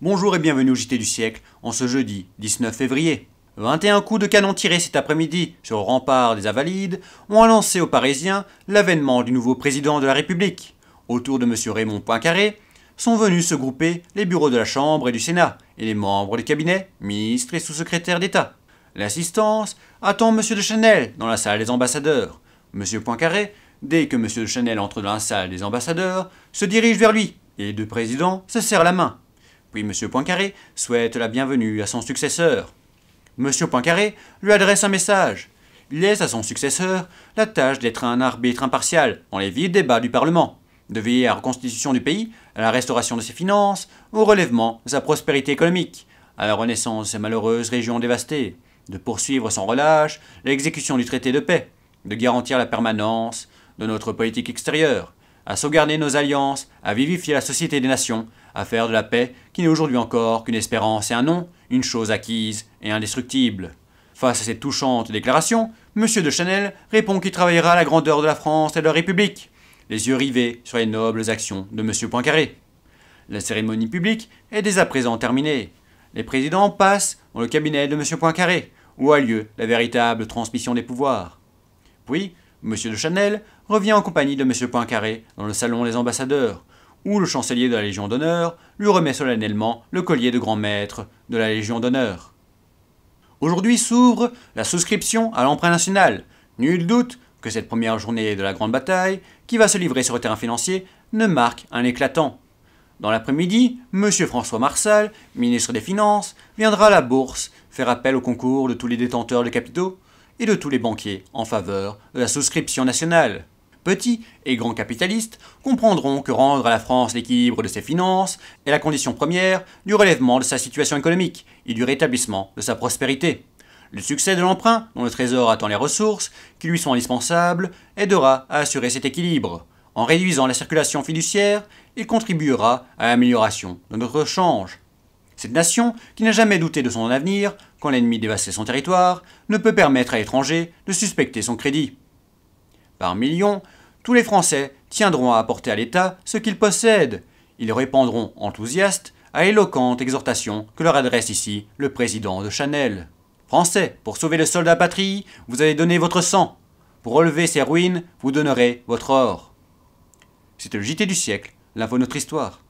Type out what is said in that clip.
Bonjour et bienvenue au JT du siècle en ce jeudi 19 février. 21 coups de canon tirés cet après-midi sur le rempart des Invalides ont annoncé aux Parisiens l'avènement du nouveau président de la République. Autour de M. Raymond Poincaré sont venus se grouper les bureaux de la Chambre et du Sénat et les membres du cabinet, ministres et sous-secrétaires d'État. L'assistance attend M. de Chanel dans la salle des ambassadeurs. M. Poincaré, dès que M. de Chanel entre dans la salle des ambassadeurs, se dirige vers lui et les deux présidents se serrent la main. Puis M. Poincaré souhaite la bienvenue à son successeur. Monsieur Poincaré lui adresse un message. Il laisse à son successeur la tâche d'être un arbitre impartial dans les vides débats du Parlement, de veiller à la reconstitution du pays, à la restauration de ses finances, au relèvement de sa prospérité économique, à la renaissance de ses malheureuses régions dévastées, de poursuivre sans relâche l'exécution du traité de paix, de garantir la permanence de notre politique extérieure, à sauvegarder nos alliances, à vivifier la société des nations, à faire de la paix, qui n'est aujourd'hui encore qu'une espérance et un nom, une chose acquise et indestructible. Face à cette touchante déclaration, M. de Chanel répond qu'il travaillera à la grandeur de la France et de la République, les yeux rivés sur les nobles actions de M. Poincaré. La cérémonie publique est dès à présent terminée. Les présidents passent dans le cabinet de M. Poincaré, où a lieu la véritable transmission des pouvoirs. Puis, Monsieur de Chanel revient en compagnie de M. Poincaré dans le salon des ambassadeurs, où le chancelier de la Légion d'honneur lui remet solennellement le collier de grand maître de la Légion d'honneur. Aujourd'hui s'ouvre la souscription à l'emprunt national. Nul doute que cette première journée de la grande bataille, qui va se livrer sur le terrain financier, ne marque un éclatant. Dans l'après-midi, M. François Marsal, ministre des Finances, viendra à la Bourse faire appel au concours de tous les détenteurs de capitaux et de tous les banquiers en faveur de la souscription nationale. Petits et grands capitalistes comprendront que rendre à la France l'équilibre de ses finances est la condition première du relèvement de sa situation économique et du rétablissement de sa prospérité. Le succès de l'emprunt, dont le Trésor attend les ressources qui lui sont indispensables, aidera à assurer cet équilibre. En réduisant la circulation fiduciaire, il contribuera à l'amélioration de notre change. Cette nation, qui n'a jamais douté de son avenir, quand l'ennemi dévastait son territoire, ne peut permettre à l'étranger de suspecter son crédit. Par millions, tous les Français tiendront à apporter à l'État ce qu'ils possèdent. Ils répondront enthousiastes à éloquente exhortation que leur adresse ici le président de Chanel. Français, pour sauver le soldat patrie, vous avez donné votre sang. Pour relever ses ruines, vous donnerez votre or. C'était le JT du siècle, l'info notre histoire.